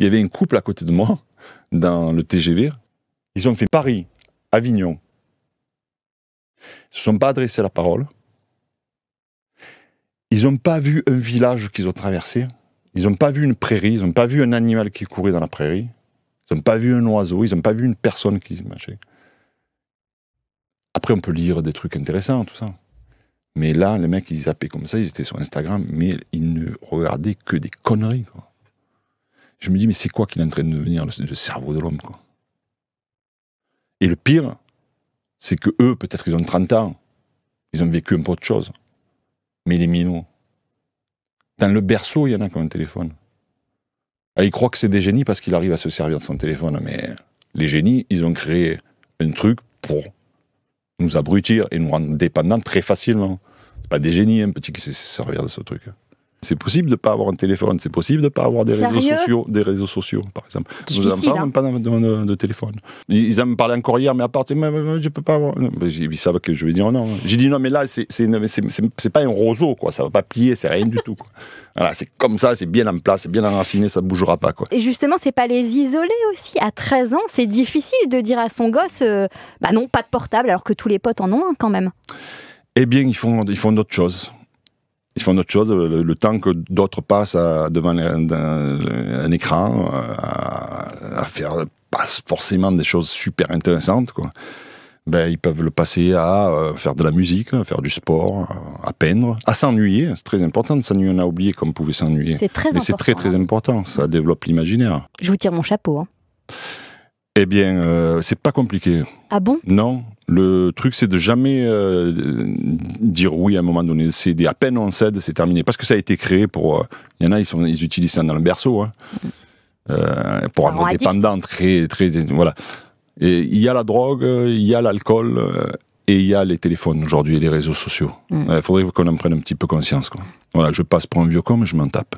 Il y avait un couple à côté de moi, dans le TGV. Ils ont fait Paris, Avignon. Ils ne se sont pas adressés la parole. Ils n'ont pas vu un village qu'ils ont traversé. Ils n'ont pas vu une prairie. Ils n'ont pas vu un animal qui courait dans la prairie. Ils n'ont pas vu un oiseau. Ils n'ont pas vu une personne qui marchait. Après, on peut lire des trucs intéressants, tout ça. Mais là, les mecs, ils zappaient comme ça, ils étaient sur Instagram, mais ils ne regardaient que des conneries. Je me dis, mais c'est quoi qu'il est en train de devenir, le, cerveau de l'homme quoi. Et le pire, c'est que eux, peut-être qu'ils ont 30 ans, ils ont vécu un peu autre chose. Mais les minots, dans le berceau, il y en a qui ont un téléphone. Ah, ils croient que c'est des génies parce qu'ils arrivent à se servir de son téléphone. Mais les génies, ils ont créé un truc pour nous abrutir et nous rendre dépendants très facilement. C'est pas des génies, un hein, petit qui sait se servir de ce truc. C'est possible de ne pas avoir un téléphone, c'est possible de ne pas avoir des réseaux sociaux, des réseaux sociaux, par exemple. Ils n'avons hein. pas, même pas de, téléphone. Ils, en encore hier, mais à part, je peux pas avoir. Ils savent que je vais dire non. J'ai dit non, mais là, c'est pas un roseau, quoi. Ça va pas plier, c'est rien du tout. Voilà, c'est comme ça, c'est bien en place, c'est bien enraciné, ça bougera pas, quoi. Et justement, c'est pas les isoler aussi. À 13 ans, c'est difficile de dire à son gosse, euh, bah non, pas de portable, alors que tous les potes en ont un quand même. Eh bien, ils font, ils font d'autres choses ils font autre chose. Le, temps que d'autres passent devant euh, un, écran euh, à, faire passe forcément des choses super intéressantes, quoi. Ben, ils peuvent le passer à euh, faire de la musique, à faire du sport, à peindre, à s'ennuyer. C'est très important de s'ennuyer. On a oublié qu'on pouvait s'ennuyer. C'est très C'est très, très hein. important. Ça développe l'imaginaire. Je vous tire mon chapeau. Hein. Eh bien, c'est pas compliqué. Ah bon Non. Le truc, c'est de jamais euh, dire oui à un moment donné. C'est à peine on cède, c'est terminé. Parce que ça a été créé pour. Euh, il y en a, ils, utilisent ça dans le berceau. Hein. Euh, pour être dépendant, très, très, Voilà. Et il y a la drogue, il y a l'alcool, et il y a les téléphones aujourd'hui et les réseaux sociaux. Il mm. faudrait qu'on en prenne un petit peu conscience. Voilà, je passe pour un vieux con, mais je m'en tape.